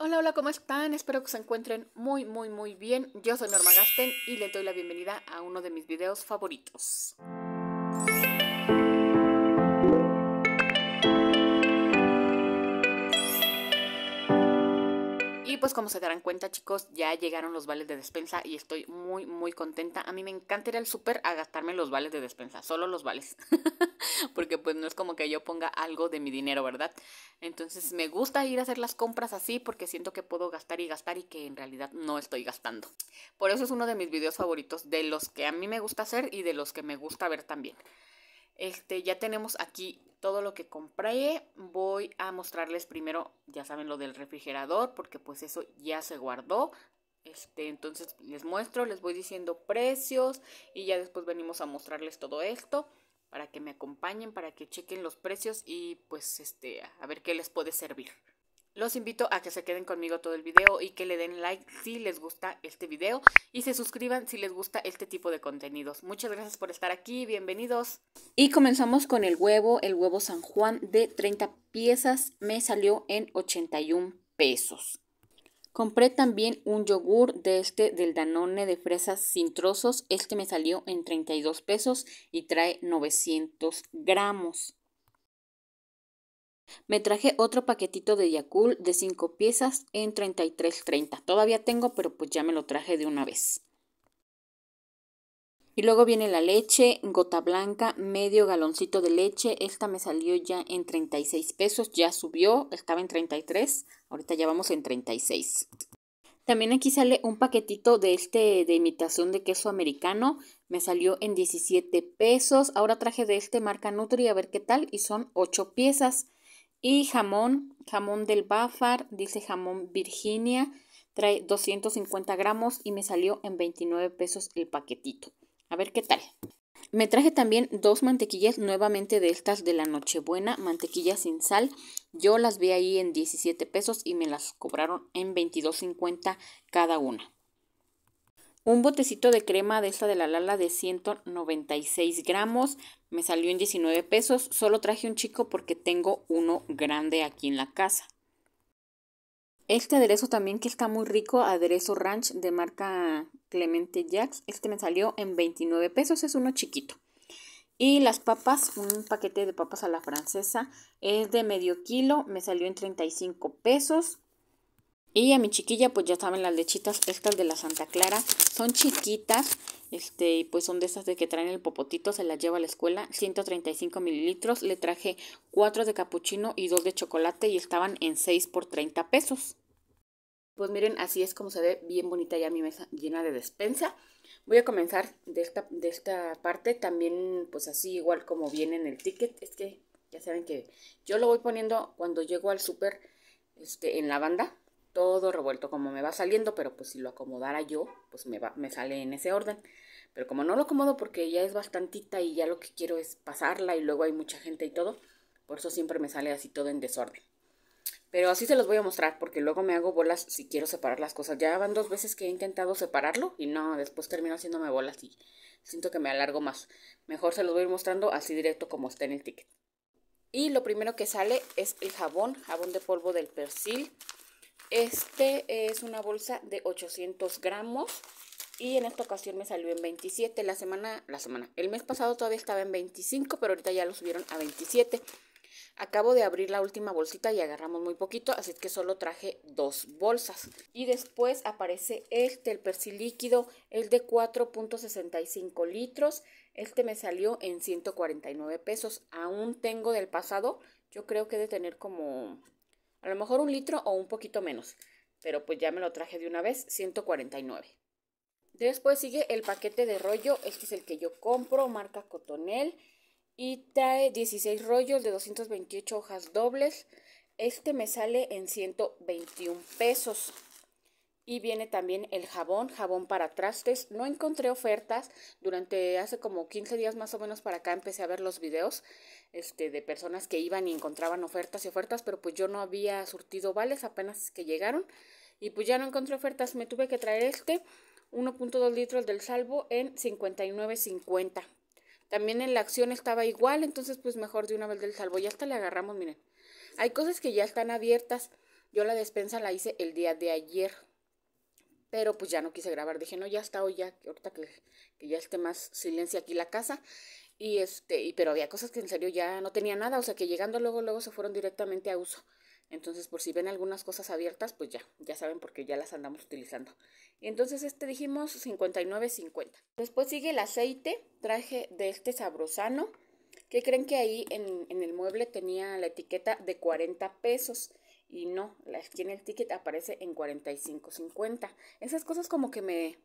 Hola, hola, ¿cómo están? Espero que se encuentren muy, muy, muy bien. Yo soy Norma Gasten y les doy la bienvenida a uno de mis videos favoritos. Y pues como se darán cuenta chicos, ya llegaron los vales de despensa y estoy muy muy contenta. A mí me encanta ir al súper a gastarme los vales de despensa, solo los vales. Porque pues no es como que yo ponga algo de mi dinero, ¿verdad? Entonces me gusta ir a hacer las compras así porque siento que puedo gastar y gastar y que en realidad no estoy gastando. Por eso es uno de mis videos favoritos, de los que a mí me gusta hacer y de los que me gusta ver también. Este, ya tenemos aquí todo lo que compré. Voy a mostrarles primero, ya saben, lo del refrigerador, porque pues eso ya se guardó. Este, entonces les muestro, les voy diciendo precios y ya después venimos a mostrarles todo esto para que me acompañen, para que chequen los precios y pues este, a ver qué les puede servir. Los invito a que se queden conmigo todo el video y que le den like si les gusta este video y se suscriban si les gusta este tipo de contenidos. Muchas gracias por estar aquí, bienvenidos. Y comenzamos con el huevo, el huevo San Juan de 30 piezas, me salió en 81 pesos. Compré también un yogur de este del Danone de fresas sin trozos. Este me salió en 32 pesos y trae 900 gramos. Me traje otro paquetito de Yakult de 5 piezas en 33.30. Todavía tengo, pero pues ya me lo traje de una vez. Y luego viene la leche, gota blanca, medio galoncito de leche. Esta me salió ya en 36 pesos, ya subió, estaba en 33, ahorita ya vamos en 36. También aquí sale un paquetito de este de imitación de queso americano. Me salió en 17 pesos. Ahora traje de este marca Nutri a ver qué tal y son 8 piezas. Y jamón, jamón del Bafar, dice jamón Virginia, trae 250 gramos y me salió en 29 pesos el paquetito. A ver qué tal. Me traje también dos mantequillas nuevamente de estas de la Nochebuena, mantequillas sin sal. Yo las vi ahí en 17 pesos y me las cobraron en 22.50 cada una. Un botecito de crema de esta de la Lala de 196 gramos me salió en 19 pesos. Solo traje un chico porque tengo uno grande aquí en la casa. Este aderezo también que está muy rico, aderezo ranch de marca Clemente Jacks. Este me salió en 29 pesos, es uno chiquito. Y las papas, un paquete de papas a la francesa, es de medio kilo, me salió en 35 pesos. Y a mi chiquilla, pues ya saben, las lechitas estas de la Santa Clara son chiquitas. Este, pues son de esas de que traen el popotito, se las lleva a la escuela, 135 mililitros. Le traje 4 de capuchino y 2 de chocolate y estaban en 6 por 30 pesos. Pues miren, así es como se ve bien bonita ya mi mesa llena de despensa. Voy a comenzar de esta, de esta parte, también pues así igual como viene en el ticket. Es que ya saben que yo lo voy poniendo cuando llego al súper este, en la banda todo revuelto como me va saliendo, pero pues si lo acomodara yo, pues me, va, me sale en ese orden. Pero como no lo acomodo porque ya es bastantita y ya lo que quiero es pasarla y luego hay mucha gente y todo, por eso siempre me sale así todo en desorden. Pero así se los voy a mostrar porque luego me hago bolas si quiero separar las cosas. Ya van dos veces que he intentado separarlo y no, después termino haciéndome bolas y siento que me alargo más. Mejor se los voy a ir mostrando así directo como está en el ticket. Y lo primero que sale es el jabón, jabón de polvo del persil. Este es una bolsa de 800 gramos y en esta ocasión me salió en 27. La semana, la semana, el mes pasado todavía estaba en 25, pero ahorita ya lo subieron a 27. Acabo de abrir la última bolsita y agarramos muy poquito, así que solo traje dos bolsas. Y después aparece este, el persil líquido, el de 4.65 litros. Este me salió en 149 pesos. Aún tengo del pasado, yo creo que he de tener como a lo mejor un litro o un poquito menos, pero pues ya me lo traje de una vez, 149. Después sigue el paquete de rollo, este es el que yo compro, marca Cotonel, y trae 16 rollos de 228 hojas dobles. Este me sale en 121 pesos. Y viene también el jabón, jabón para trastes. No encontré ofertas. Durante hace como 15 días más o menos para acá empecé a ver los videos este, de personas que iban y encontraban ofertas y ofertas, pero pues yo no había surtido vales apenas que llegaron y pues ya no encontré ofertas, me tuve que traer este 1.2 litros del salvo en 59.50. También en la acción estaba igual, entonces pues mejor de una vez del salvo, ya hasta le agarramos, miren. Hay cosas que ya están abiertas. Yo la despensa la hice el día de ayer, pero pues ya no quise grabar. Dije, no, ya está hoy, ya, ahorita que, que ya esté más silencio aquí la casa. Y este, y, pero había cosas que en serio ya no tenía nada, o sea que llegando luego, luego se fueron directamente a uso. Entonces, por si ven algunas cosas abiertas, pues ya, ya saben porque ya las andamos utilizando. Entonces, este dijimos 59.50. Después sigue el aceite, traje de este sabrosano, que creen que ahí en, en, el mueble tenía la etiqueta de 40 pesos. Y no, aquí en el ticket aparece en 45.50. Esas cosas como que me,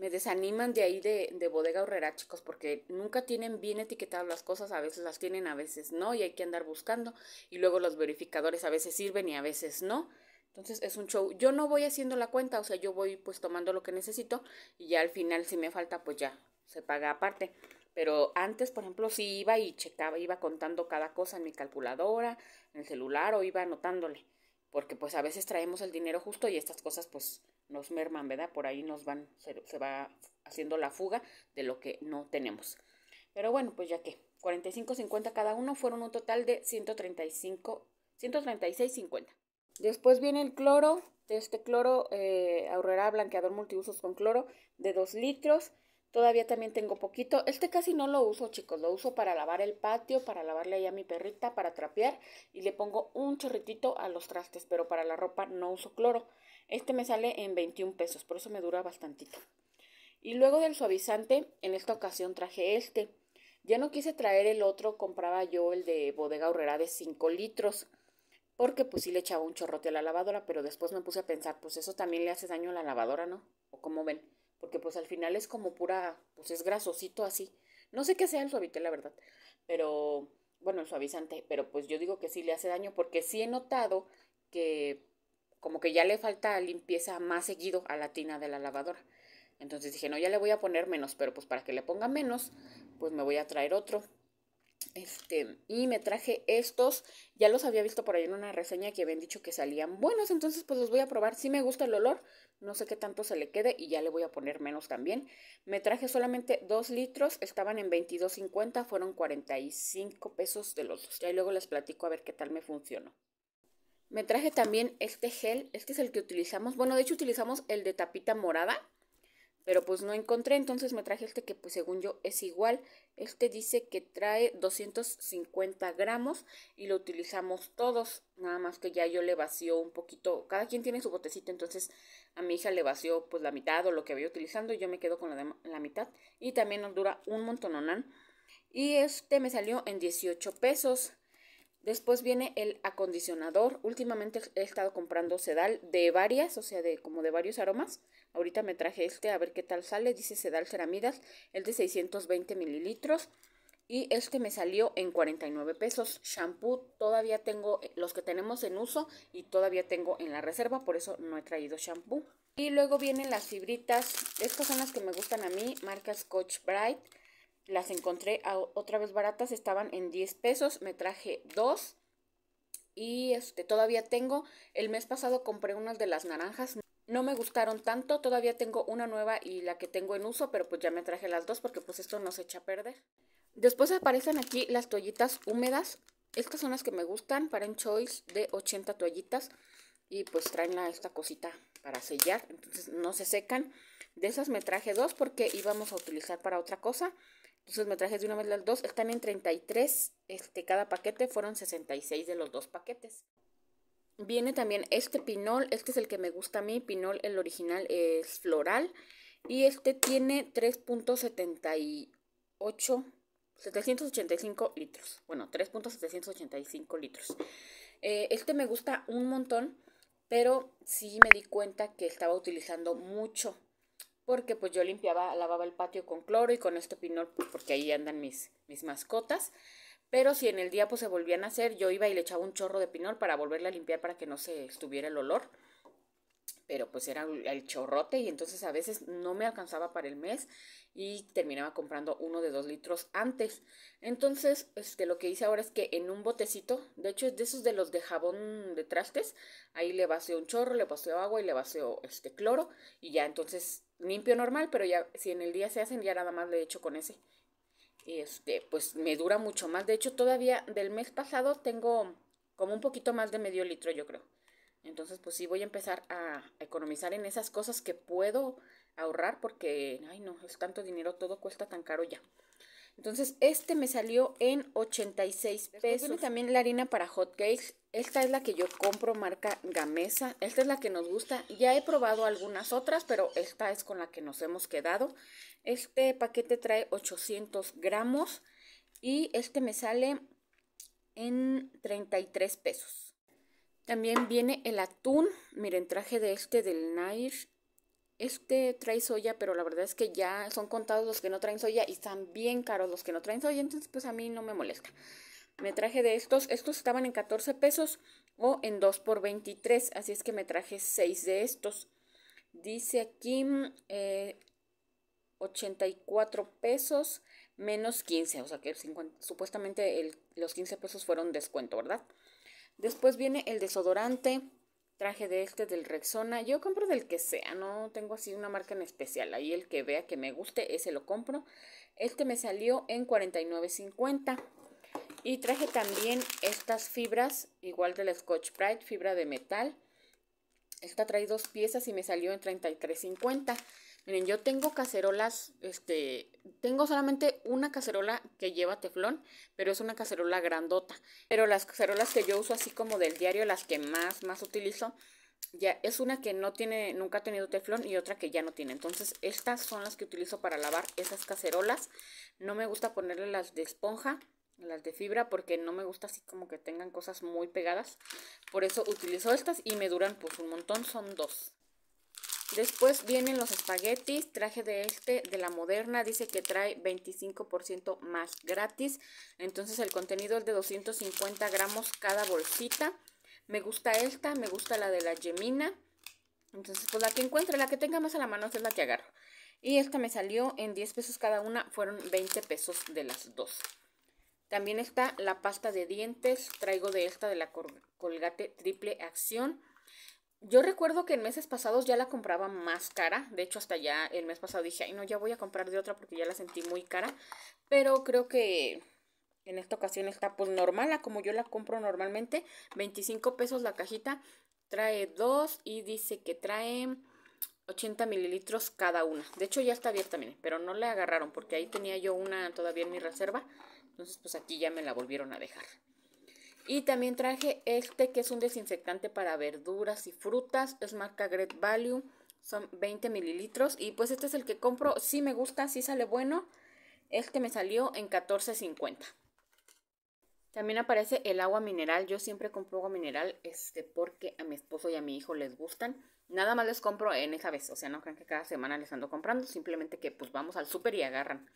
me desaniman de ahí de, de bodega horrera, chicos, porque nunca tienen bien etiquetadas las cosas, a veces las tienen, a veces no, y hay que andar buscando, y luego los verificadores a veces sirven y a veces no. Entonces es un show. Yo no voy haciendo la cuenta, o sea, yo voy pues tomando lo que necesito y ya al final si me falta pues ya se paga aparte. Pero antes, por ejemplo, sí iba y checaba, iba contando cada cosa en mi calculadora, en el celular o iba anotándole. Porque pues a veces traemos el dinero justo y estas cosas pues nos merman, ¿verdad? Por ahí nos van, se, va haciendo la fuga de lo que no tenemos. Pero bueno, pues ya que 45.50 cada uno fueron un total de 135, 136.50. Después viene el cloro, este cloro, eh, Blanqueador Multiusos con cloro de 2 litros. Todavía también tengo poquito. Este casi no lo uso, chicos. Lo uso para lavar el patio, para lavarle ahí a mi perrita, para trapear. Y le pongo un chorritito a los trastes, pero para la ropa no uso cloro. Este me sale en 21 pesos, por eso me dura bastantito. Y luego del suavizante, en esta ocasión traje este. Ya no quise traer el otro, compraba yo el de Bodega Horrera de 5 litros, porque pues sí le echaba un chorrote a la lavadora, pero después me puse a pensar, pues eso también le hace daño a la lavadora, ¿no? O como ven, porque pues al final es como pura, pues es grasosito así. No sé qué sea el suavizante, la verdad, pero bueno, el suavizante, pero pues yo digo que sí le hace daño porque sí he notado que como que ya le falta limpieza más seguido a la tina de la lavadora. Entonces dije, no, ya le voy a poner menos, pero pues para que le ponga menos, pues me voy a traer otro. Este, y me traje estos, ya los había visto por ahí en una reseña que habían dicho que salían buenos, entonces pues los voy a probar, si me gusta el olor, no sé qué tanto se le quede y ya le voy a poner menos también. Me traje solamente dos litros, estaban en 22.50, fueron 45 pesos de los dos, ya luego les platico a ver qué tal me funcionó. Me traje también este gel, este es el que utilizamos, bueno, de hecho utilizamos el de tapita morada, pero pues no encontré, entonces me traje este que pues según yo es igual. Este dice que trae 250 gramos y lo utilizamos todos, nada más que ya yo le vació un poquito, cada quien tiene su botecito, entonces a mi hija le vació pues la mitad o lo que había utilizando y yo me quedo con la, mitad y también nos dura un montonón Y este me salió en 18 pesos. Después viene el acondicionador. Últimamente he estado comprando sedal de varias, o sea, de como de varios aromas. Ahorita me traje este a ver qué tal sale. Dice sedal ceramidas, el de 620 mililitros. Y este me salió en 49 pesos. Shampoo todavía tengo eh, los que tenemos en uso y todavía tengo en la reserva, por eso no he traído shampoo. Y luego vienen las fibritas. Estas son las que me gustan a mí, marcas coach Bright. Las encontré otra vez baratas, estaban en 10 pesos, me traje dos. Y este, todavía tengo, el mes pasado compré unas de las naranjas, no me gustaron tanto, todavía tengo una nueva y la que tengo en uso, pero pues ya me traje las dos porque pues esto no se echa a perder. Después aparecen aquí las toallitas húmedas, estas son las que me gustan, en Choice de 80 toallitas y pues traen la, esta cosita para sellar, entonces no se secan. De esas me traje dos porque íbamos a utilizar para otra cosa entonces me traje de una vez las dos. Están en 33. Este, cada paquete fueron 66 de los dos paquetes. Viene también este pinol. Este es el que me gusta a mí. Pinol, el original es floral. Y este tiene 3.78 785 litros. Bueno, 3.785 litros. Eh, este me gusta un montón, pero sí me di cuenta que estaba utilizando mucho porque pues yo limpiaba, lavaba el patio con cloro y con este pinol, pues, porque ahí andan mis, mascotas. Pero si en el día pues se volvían a hacer, yo iba y le echaba un chorro de pinol para volverla a limpiar para que no se estuviera el olor pero pues era el chorrote y entonces a veces no me alcanzaba para el mes y terminaba comprando uno de dos litros antes. Entonces, este, lo que hice ahora es que en un botecito, de hecho es de esos de los de jabón de trastes, ahí le vacío un chorro, le vacío agua y le vacío este cloro y ya entonces limpio normal, pero ya si en el día se hacen ya nada más le echo con ese. Este, pues me dura mucho más. De hecho, todavía del mes pasado tengo como un poquito más de medio litro, yo creo. Entonces, pues sí voy a empezar a economizar en esas cosas que puedo ahorrar porque, ay no, es tanto dinero, todo cuesta tan caro ya. Entonces, este me salió en 86 pesos. también la harina para hot cakes. Esta es la que yo compro, marca Gamesa. Esta es la que nos gusta. Ya he probado algunas otras, pero esta es con la que nos hemos quedado. Este paquete trae 800 gramos y este me sale en 33 pesos. También viene el atún. Miren, traje de este del Nair. Este trae soya, pero la verdad es que ya son contados los que no traen soya y están bien caros los que no traen soya, entonces pues a mí no me molesta. Me traje de estos, estos estaban en 14 pesos o en 2 por 23, así es que me traje 6 de estos. Dice aquí 84 eh, pesos menos 15, o sea que supuestamente los 15 pesos fueron descuento, ¿verdad? Después viene el desodorante. Traje de este del Rexona. Yo compro del que sea, no tengo así una marca en especial. Ahí el que vea que me guste, ese lo compro. Este me salió en $49.50. Y traje también estas fibras, igual de la Scotch Pride, fibra de metal. Esta trae dos piezas y me salió en $33.50. Miren, yo tengo cacerolas, este, tengo solamente una cacerola que lleva teflón, pero es una cacerola grandota. Pero las cacerolas que yo uso así como del diario, las que más, más utilizo, ya es una que no tiene, nunca ha tenido teflón y otra que ya no tiene. Entonces, estas son las que utilizo para lavar esas cacerolas. No me gusta ponerle las de esponja, las de fibra, porque no me gusta así como que tengan cosas muy pegadas. Por eso utilizo estas y me duran pues un montón, son dos. Después vienen los espaguetis, traje de este, de la moderna, dice que trae 25% más gratis. Entonces el contenido es de 250 gramos cada bolsita. Me gusta esta, me gusta la de la Gemina. Entonces pues la que encuentre, la que tenga más a la mano es la que agarro. Y esta me salió en 10 pesos cada una, fueron 20 pesos de las dos. También está la pasta de dientes, traigo de esta de la Colgate Triple Acción. Yo recuerdo que en meses pasados ya la compraba más cara. De hecho, hasta ya el mes pasado dije, ay, no, ya voy a comprar de otra porque ya la sentí muy cara. Pero creo que en esta ocasión está pues normal, como yo la compro normalmente. 25 pesos la cajita. Trae dos y dice que trae 80 mililitros cada una. De hecho, ya está abierta, miren, pero no la agarraron porque ahí tenía yo una todavía en mi reserva. Entonces, pues aquí ya me la volvieron a dejar. Y también traje este que es un desinfectante para verduras y frutas. Es marca Great Value. Son 20 mililitros. Y pues este es el que compro. Sí me gusta, sí sale bueno. Este me salió en 14.50. También aparece el agua mineral. Yo siempre compro agua mineral este, porque a mi esposo y a mi hijo les gustan. Nada más les compro en esa vez. O sea, no crean que cada semana les ando comprando. Simplemente que pues vamos al súper y agarran.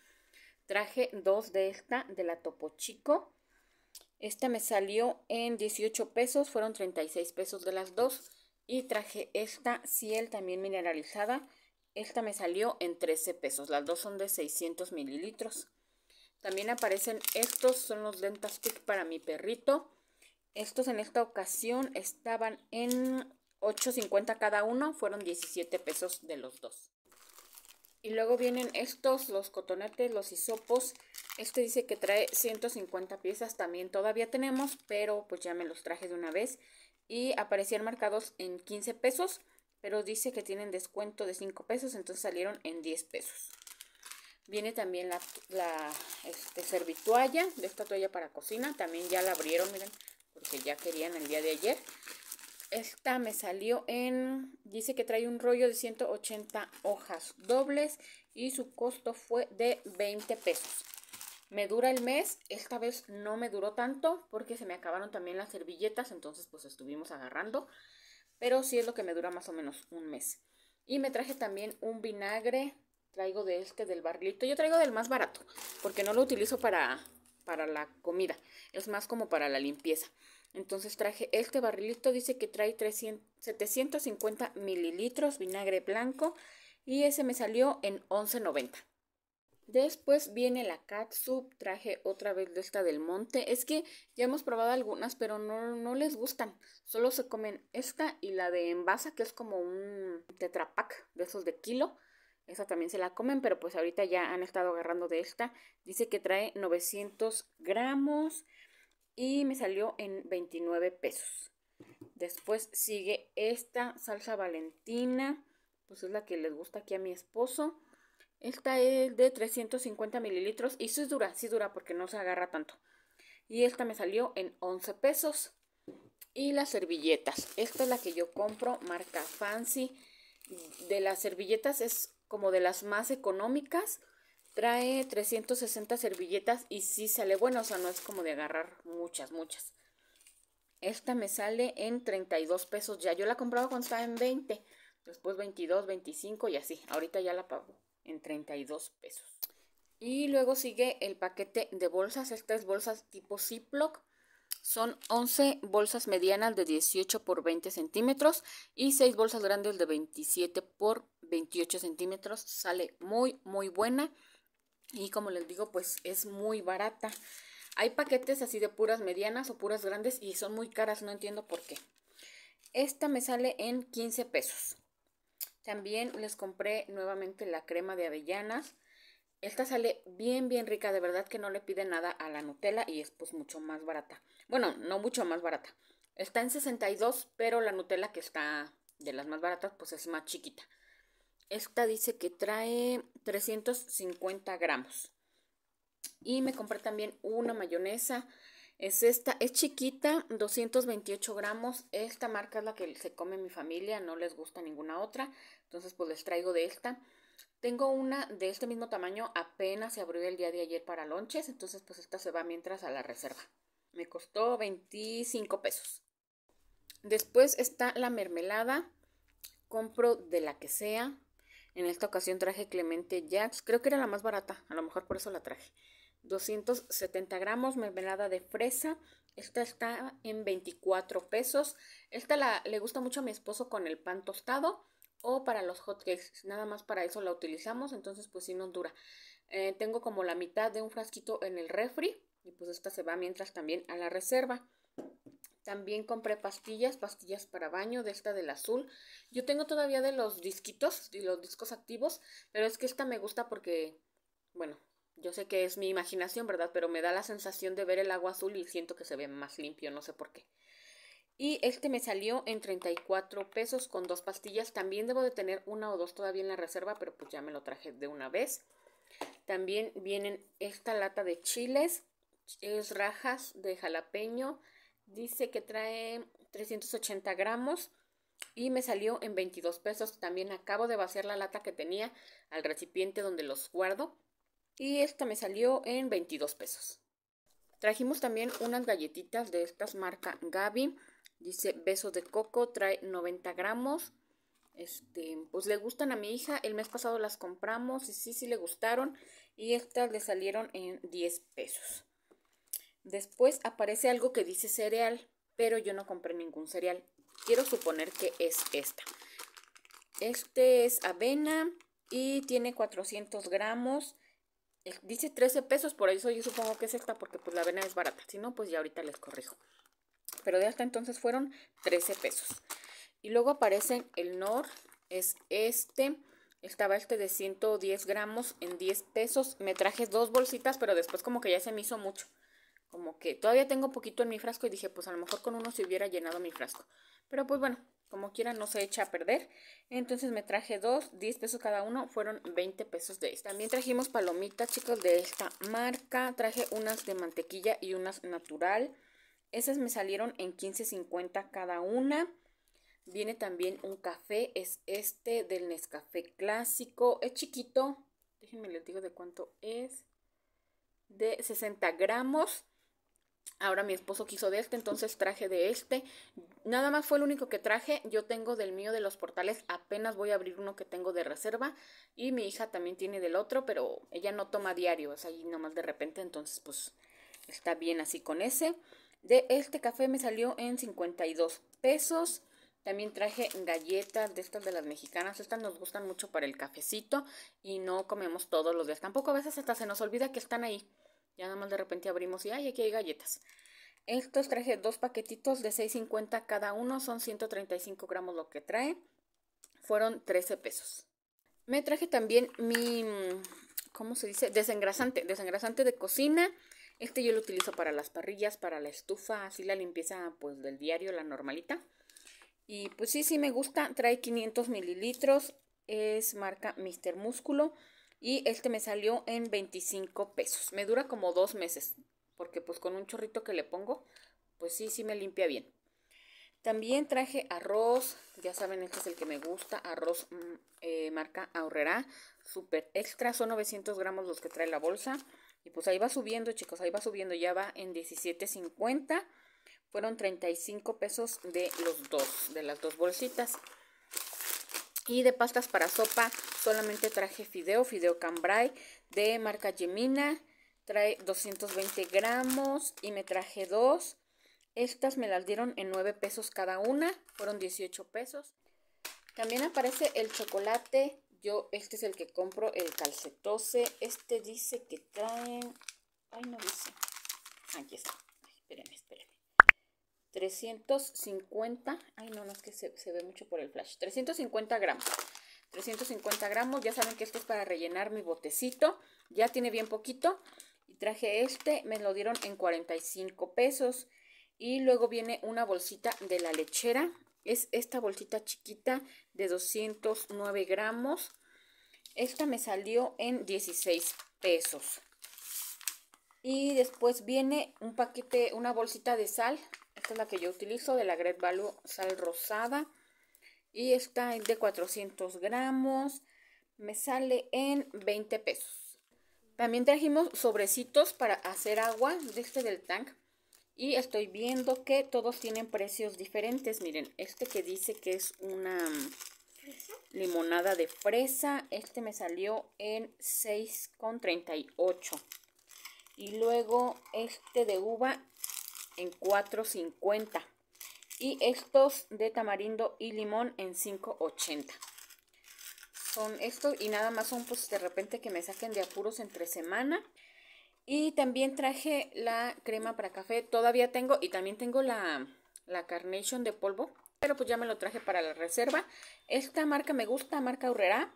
Traje dos de esta, de la Topo Chico. Esta me salió en 18 pesos, fueron 36 pesos de las dos. Y traje esta Ciel también mineralizada. Esta me salió en 13 pesos. Las dos son de 600 mililitros. También aparecen estos, son los pick para mi perrito. Estos en esta ocasión estaban en 8.50 cada uno, fueron 17 pesos de los dos. Y luego vienen estos, los cotonetes, los hisopos. Este dice que trae 150 piezas, también todavía tenemos, pero pues ya me los traje de una vez. Y aparecían marcados en 15 pesos, pero dice que tienen descuento de 5 pesos, entonces salieron en 10 pesos. Viene también la, la este, servitualla, de esta toalla para cocina, también ya la abrieron, miren, porque ya querían el día de ayer. Esta me salió en, dice que trae un rollo de 180 hojas dobles y su costo fue de 20 pesos. Me dura el mes, esta vez no me duró tanto porque se me acabaron también las servilletas, entonces pues estuvimos agarrando, pero sí es lo que me dura más o menos un mes. Y me traje también un vinagre, traigo de este del barrilito, yo traigo del más barato, porque no lo utilizo para, para la comida, es más como para la limpieza. Entonces traje este barrilito, dice que trae 750 mililitros vinagre blanco y ese me salió en 11.90. Después viene la catsup, traje otra vez de esta del monte. Es que ya hemos probado algunas, pero no, les gustan. Solo se comen esta y la de envasa, que es como un tetrapack de esos de kilo. Esa también se la comen, pero pues ahorita ya han estado agarrando de esta. Dice que trae 900 gramos y me salió en 29 pesos. Después sigue esta salsa valentina, pues es la que les gusta aquí a mi esposo. Esta es de 350 mililitros y sí dura, sí dura porque no se agarra tanto. Y esta me salió en 11 pesos. Y las servilletas. Esta es la que yo compro, marca Fancy. De las servilletas es como de las más económicas. Trae 360 servilletas y sí sale bueno, o sea, no es como de agarrar muchas, muchas. Esta me sale en 32 pesos ya. Yo la compraba cuando estaba en 20, después 22, 25 y así. Ahorita ya la pago en 32 pesos. Y luego sigue el paquete de bolsas. Estas bolsas tipo Ziploc son 11 bolsas medianas de 18 por 20 centímetros y 6 bolsas grandes de 27 por 28 centímetros. Sale muy, muy buena. Y como les digo, pues es muy barata. Hay paquetes así de puras medianas o puras grandes y son muy caras. No entiendo por qué. Esta me sale en 15 pesos. También les compré nuevamente la crema de avellanas. Esta sale bien, bien rica, de verdad que no le pide nada a la Nutella y es pues mucho más barata. Bueno, no mucho más barata. Está en 62, pero la Nutella que está de las más baratas pues es más chiquita. Esta dice que trae 350 gramos. Y me compré también una mayonesa es esta, es chiquita, 228 gramos. Esta marca es la que se come mi familia, no les gusta ninguna otra. Entonces, pues les traigo de esta. Tengo una de este mismo tamaño, apenas se abrió el día de ayer para lonches. Entonces, pues esta se va mientras a la reserva. Me costó 25 pesos. Después está la mermelada. Compro de la que sea. En esta ocasión traje Clemente Jacks. Creo que era la más barata, a lo mejor por eso la traje. 270 gramos, mermelada de fresa. Esta está en 24 pesos. Esta la, le gusta mucho a mi esposo con el pan tostado o para los hotcakes. Nada más para eso la utilizamos, entonces pues sí nos dura. Eh, tengo como la mitad de un frasquito en el refri y pues esta se va mientras también a la reserva. También compré pastillas, pastillas para baño, de esta del azul. Yo tengo todavía de los disquitos, y los discos activos, pero es que esta me gusta porque, bueno, yo sé que es mi imaginación, ¿verdad? Pero me da la sensación de ver el agua azul y siento que se ve más limpio, no sé por qué. Y este me salió en 34 pesos con dos pastillas. También debo de tener una o dos todavía en la reserva, pero pues ya me lo traje de una vez. También vienen esta lata de chiles, es rajas de jalapeño. Dice que trae 380 gramos y me salió en 22 pesos. También acabo de vaciar la lata que tenía al recipiente donde los guardo y esta me salió en 22 pesos. Trajimos también unas galletitas de estas marca Gaby. Dice besos de coco, trae 90 gramos. Este, pues le gustan a mi hija. El mes pasado las compramos y sí, sí le gustaron. Y estas le salieron en 10 pesos. Después aparece algo que dice cereal, pero yo no compré ningún cereal. Quiero suponer que es esta. Este es avena y tiene 400 gramos dice 13 pesos, por eso yo supongo que es esta, porque pues la vena es barata. Si no, pues ya ahorita les corrijo. Pero de hasta entonces fueron 13 pesos. Y luego aparece el Nor, es este. Estaba este de 110 gramos en 10 pesos. Me traje dos bolsitas, pero después como que ya se me hizo mucho. Como que todavía tengo poquito en mi frasco y dije, pues a lo mejor con uno se hubiera llenado mi frasco. Pero pues bueno, como quiera no se echa a perder. Entonces me traje dos, 10 pesos cada uno, fueron 20 pesos de esta. También trajimos palomitas, chicos, de esta marca. Traje unas de mantequilla y unas natural. Esas me salieron en 15.50 cada una. Viene también un café, es este del Nescafé clásico. Es chiquito, déjenme les digo de cuánto es. De 60 gramos. Ahora mi esposo quiso de este, entonces traje de este. Nada más fue el único que traje. Yo tengo del mío de los portales. Apenas voy a abrir uno que tengo de reserva. Y mi hija también tiene del otro, pero ella no toma diario. es ahí nomás de repente. Entonces, pues está bien así con ese. De este café me salió en 52 pesos. También traje galletas de estas de las mexicanas. Estas nos gustan mucho para el cafecito y no comemos todos los días. Tampoco a veces hasta se nos olvida que están ahí. Ya nada más de repente abrimos y ¡ay, aquí hay galletas! Estos traje dos paquetitos de 6.50 cada uno, son 135 gramos lo que trae. Fueron 13 pesos. Me traje también mi, ¿cómo se dice? Desengrasante, desengrasante de cocina. Este yo lo utilizo para las parrillas, para la estufa, así la limpieza pues del diario, la normalita. Y pues sí, sí me gusta. Trae 500 mililitros. Es marca Mister Músculo. Y este me salió en 25 pesos. Me dura como dos meses. Porque pues con un chorrito que le pongo, pues sí, sí me limpia bien. También traje arroz. Ya saben, este es el que me gusta. Arroz mm, eh, marca Ahorrera. súper extra. Son 900 gramos los que trae la bolsa. Y pues ahí va subiendo, chicos. Ahí va subiendo. Ya va en 17.50. Fueron 35 pesos de los dos, de las dos bolsitas. Y de pastas para sopa solamente traje fideo, fideo cambrai de marca Gemina. Trae 220 gramos y me traje dos. Estas me las dieron en 9 pesos cada una, fueron 18 pesos. También aparece el chocolate. Yo este es el que compro, el calcetose. Este dice que traen... Ay, no dice. Aquí está. esperen espérenme. 350, ay no, no es que se, ve mucho por el flash, 350 gramos. 350 gramos, ya saben que esto es para rellenar mi botecito, ya tiene bien poquito. Y traje este, me lo dieron en 45 pesos. Y luego viene una bolsita de la lechera, es esta bolsita chiquita de 209 gramos. Esta me salió en 16 pesos. Y después viene un paquete, una bolsita de sal esta es la que yo utilizo de la Great Value Sal Rosada. Y esta es de 400 gramos. Me sale en 20 pesos. También trajimos sobrecitos para hacer agua de este del tank. Y estoy viendo que todos tienen precios diferentes. Miren, este que dice que es una limonada de fresa. Este me salió en 6,38. Y luego este de uva en 4.50 y estos de tamarindo y limón en 5.80 son estos y nada más son pues de repente que me saquen de apuros entre semana y también traje la crema para café todavía tengo y también tengo la, la carnation de polvo pero pues ya me lo traje para la reserva esta marca me gusta marca Urrera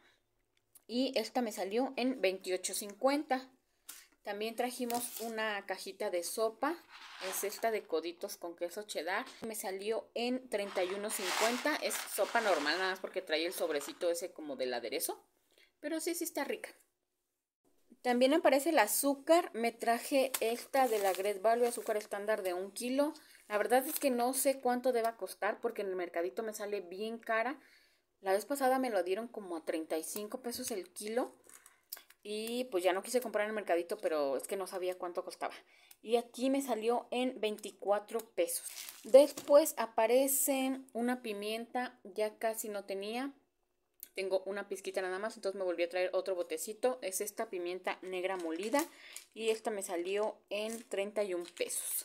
y esta me salió en 28.50 también trajimos una cajita de sopa, es esta de coditos con queso cheddar. Me salió en $31.50, es sopa normal nada más porque trae el sobrecito ese como del aderezo, pero sí, sí está rica. También aparece el azúcar, me traje esta de la Great Value, azúcar estándar de un kilo. La verdad es que no sé cuánto deba costar porque en el mercadito me sale bien cara. La vez pasada me lo dieron como a 35 pesos el kilo y pues ya no quise comprar en el mercadito, pero es que no sabía cuánto costaba. Y aquí me salió en 24 pesos. Después aparecen una pimienta, ya casi no tenía. Tengo una pizquita nada más, entonces me volví a traer otro botecito. Es esta pimienta negra molida y esta me salió en 31 pesos.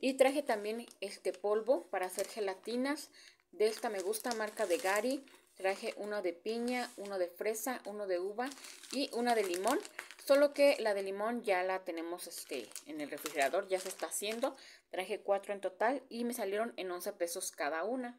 Y traje también este polvo para hacer gelatinas. De esta me gusta, marca de Gary. Traje uno de piña, uno de fresa, uno de uva y una de limón. Solo que la de limón ya la tenemos este, en el refrigerador, ya se está haciendo. Traje cuatro en total y me salieron en 11 pesos cada una.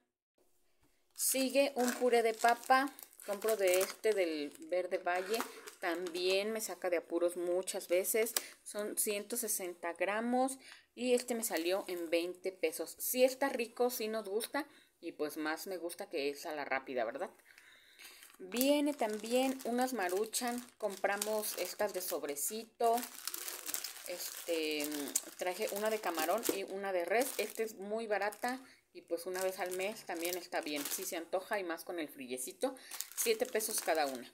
Sigue un puré de papa. Compro de este, del Verde Valle. También me saca de apuros muchas veces. Son 160 gramos. Y este me salió en 20 pesos. Si está rico, si nos gusta. Y pues más me gusta que es a la rápida, ¿verdad? Viene también unas maruchan. Compramos estas de sobrecito. Este, traje una de camarón y una de res. Esta es muy barata. Y pues una vez al mes también está bien. Si se antoja y más con el frillecito. Siete pesos cada una.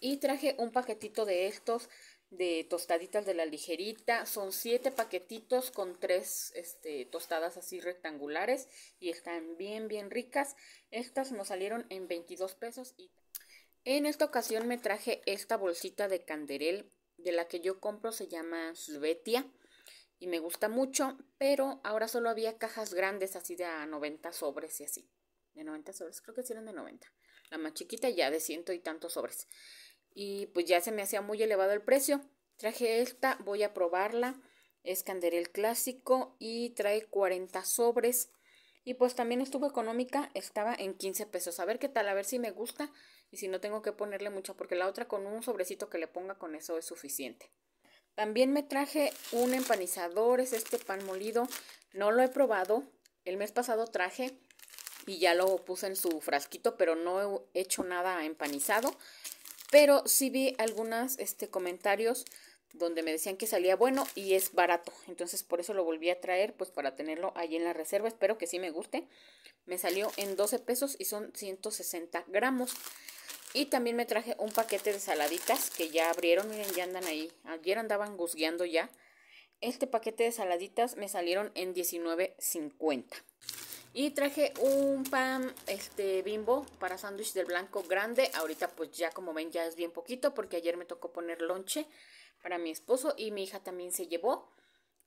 Y traje un paquetito de estos de tostaditas de la ligerita. Son siete paquetitos con tres este, tostadas así rectangulares y están bien, bien ricas. Estas nos salieron en 22 pesos y... En esta ocasión me traje esta bolsita de canderel de la que yo compro, se llama Svetia y me gusta mucho, pero ahora solo había cajas grandes así de a 90 sobres y así. De 90 sobres, creo que eran de 90. La más chiquita ya de ciento y tantos sobres y pues ya se me hacía muy elevado el precio. Traje esta, voy a probarla. Es Canderel clásico y trae 40 sobres. Y pues también estuvo económica, estaba en 15 pesos. A ver qué tal, a ver si me gusta y si no tengo que ponerle mucho, porque la otra con un sobrecito que le ponga con eso es suficiente. También me traje un empanizador, es este pan molido. No lo he probado. El mes pasado traje y ya lo puse en su frasquito, pero no he hecho nada empanizado. Pero sí vi algunos este, comentarios donde me decían que salía bueno y es barato. Entonces por eso lo volví a traer, pues para tenerlo ahí en la reserva. Espero que sí me guste. Me salió en 12 pesos y son 160 gramos. Y también me traje un paquete de saladitas que ya abrieron. Miren, ya andan ahí. Ayer andaban gusgueando ya. Este paquete de saladitas me salieron en $19.50. Y traje un pan este bimbo para sándwich del blanco grande. Ahorita pues ya como ven ya es bien poquito porque ayer me tocó poner lonche para mi esposo y mi hija también se llevó.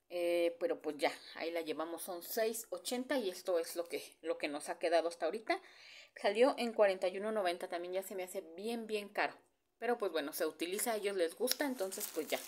Eh, pero pues ya, ahí la llevamos, son 6.80 y esto es lo que, lo que nos ha quedado hasta ahorita. Salió en 41.90, también ya se me hace bien, bien caro. Pero pues bueno, se utiliza, a ellos les gusta, entonces pues ya,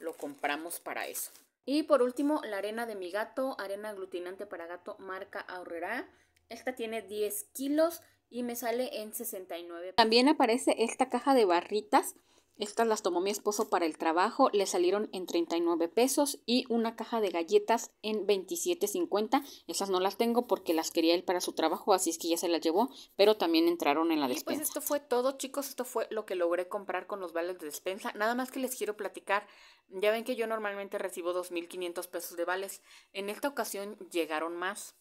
lo compramos para eso. Y por último, la arena de mi gato, arena aglutinante para gato marca Aurrera. Esta tiene 10 kilos y me sale en 69. También aparece esta caja de barritas estas las tomó mi esposo para el trabajo, le salieron en 39 pesos y una caja de galletas en 27.50. Esas no las tengo porque las quería él para su trabajo, así es que ya se las llevó, pero también entraron en la pues despensa. Pues esto fue todo, chicos, esto fue lo que logré comprar con los vales de despensa. Nada más que les quiero platicar, ya ven que yo normalmente recibo 2.500 pesos de vales. En esta ocasión llegaron más.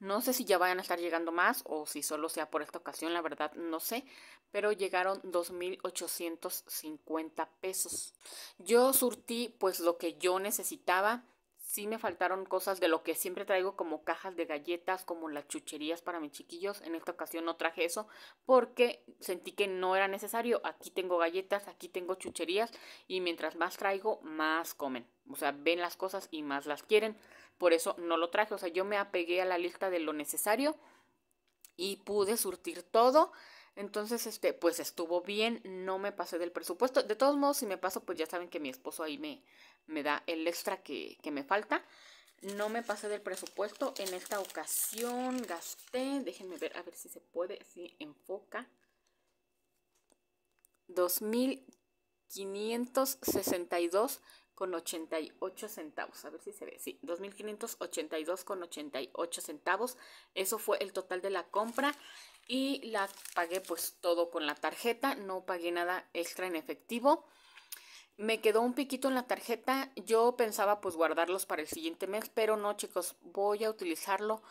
No sé si ya vayan a estar llegando más o si solo sea por esta ocasión, la verdad no sé, pero llegaron 2.850 pesos. Yo surtí pues lo que yo necesitaba. Sí me faltaron cosas de lo que siempre traigo como cajas de galletas, como las chucherías para mis chiquillos. En esta ocasión no traje eso porque sentí que no era necesario. Aquí tengo galletas, aquí tengo chucherías y mientras más traigo, más comen. O sea, ven las cosas y más las quieren por eso no lo traje. O sea, yo me apegué a la lista de lo necesario y pude surtir todo. Entonces, este, pues estuvo bien, no me pasé del presupuesto. De todos modos, si me paso, pues ya saben que mi esposo ahí me, me da el extra que, que me falta. No me pasé del presupuesto. En esta ocasión gasté, déjenme ver, a ver si se puede, si enfoca. 2.562 con 88 centavos. A ver si se ve. Sí, 2.582 con 88 centavos. Eso fue el total de la compra. Y la pagué pues todo con la tarjeta. No pagué nada extra en efectivo. Me quedó un piquito en la tarjeta. Yo pensaba pues guardarlos para el siguiente mes. Pero no chicos, voy a utilizarlo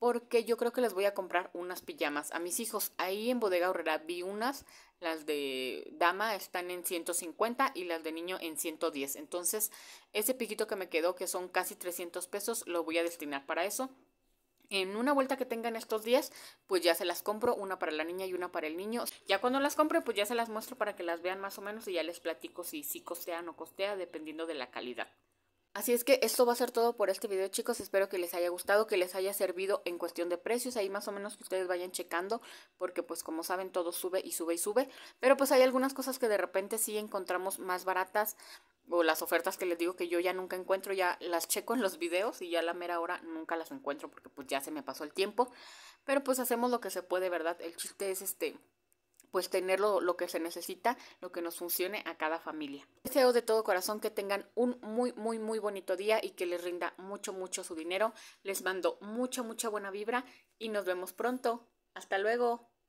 porque yo creo que les voy a comprar unas pijamas a mis hijos. Ahí en Bodega Horrera vi unas, las de dama están en 150 y las de niño en 110. Entonces, ese piquito que me quedó, que son casi 300 pesos, lo voy a destinar para eso. En una vuelta que tengan estos días, pues ya se las compro, una para la niña y una para el niño. Ya cuando las compre, pues ya se las muestro para que las vean más o menos y ya les platico si sí si costean o costea, dependiendo de la calidad. Así es que esto va a ser todo por este video chicos, espero que les haya gustado, que les haya servido en cuestión de precios, ahí más o menos que ustedes vayan checando, porque pues como saben todo sube y sube y sube, pero pues hay algunas cosas que de repente sí encontramos más baratas, o las ofertas que les digo que yo ya nunca encuentro, ya las checo en los videos y ya a la mera hora nunca las encuentro porque pues ya se me pasó el tiempo, pero pues hacemos lo que se puede, ¿verdad? El chiste es este pues tenerlo lo, lo, que se necesita, lo que nos funcione a cada familia. Deseo de todo corazón que tengan un muy, muy, muy bonito día y que les rinda mucho, mucho su dinero. Les mando mucha, mucha buena vibra y nos vemos pronto. Hasta luego.